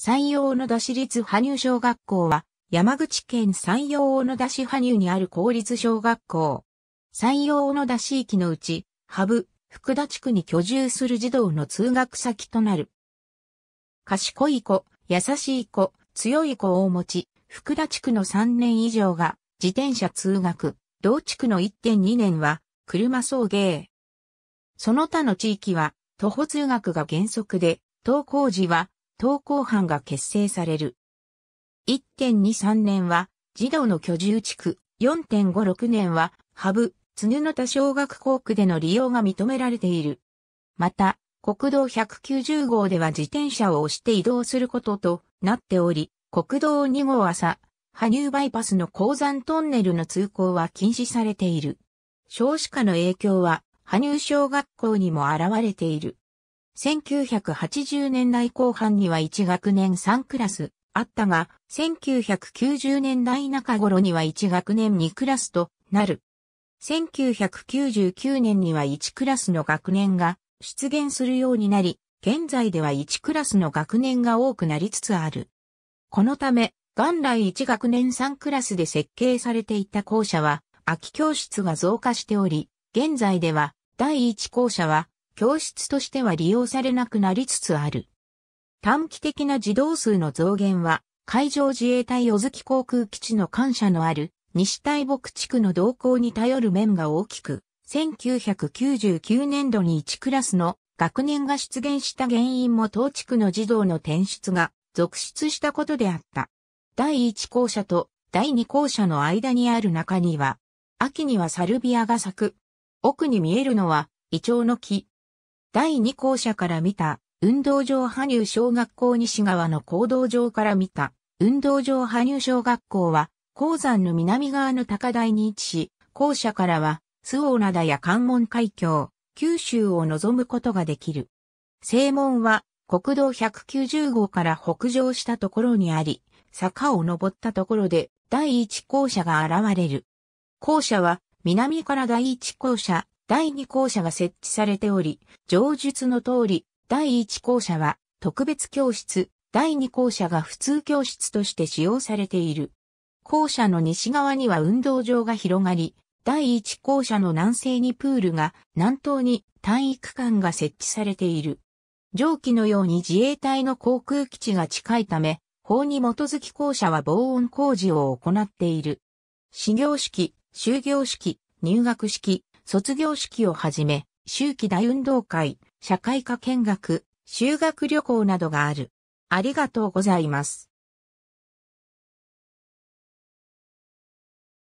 山陽の野田市立羽生小学校は、山口県山陽の野田市羽生にある公立小学校。山陽の野田市域のうち、ハブ、福田地区に居住する児童の通学先となる。賢い子、優しい子、強い子を持ち、福田地区の3年以上が自転車通学、同地区の1.2年は車送迎。その他の地域は徒歩通学が原則で、登校時は投稿班が結成される。1.23年は児童の居住地区、4.56年はハブ、津布田小学校区での利用が認められている。また、国道190号では自転車を押して移動することとなっており、国道2号朝、羽生バイパスの鉱山トンネルの通行は禁止されている。少子化の影響は、羽生小学校にも現れている。1980年代後半には1学年3クラスあったが、1990年代中頃には1学年2クラスとなる。1999年には1クラスの学年が出現するようになり、現在では1クラスの学年が多くなりつつある。このため、元来1学年3クラスで設計されていた校舎は、空き教室が増加しており、現在では、第1校舎は、教室としては利用されなくなりつつある。短期的な児童数の増減は、海上自衛隊小月航空基地の感謝のある西大牧地区の動向に頼る面が大きく、1999年度に1クラスの学年が出現した原因も当地区の児童の転出が続出したことであった。第1校舎と第2校舎の間にある中には、秋にはサルビアが咲く。奥に見えるのは、イチョウの木、第2校舎から見た、運動場羽生小学校西側の行動場から見た、運動場羽生小学校は、鉱山の南側の高台に位置し、校舎からは、周防灘や関門海峡、九州を望むことができる。正門は、国道190号から北上したところにあり、坂を登ったところで第一校舎が現れる。校舎は、南から第一校舎、第2校舎が設置されており、上述の通り、第1校舎は特別教室、第2校舎が普通教室として使用されている。校舎の西側には運動場が広がり、第1校舎の南西にプールが、南東に体育館が設置されている。上記のように自衛隊の航空基地が近いため、法に基づき校舎は防音工事を行っている。始業式、終業式、入学式、卒業式をはじめ、秋季大運動会、社会科見学、修学旅行などがある。ありがとうございます。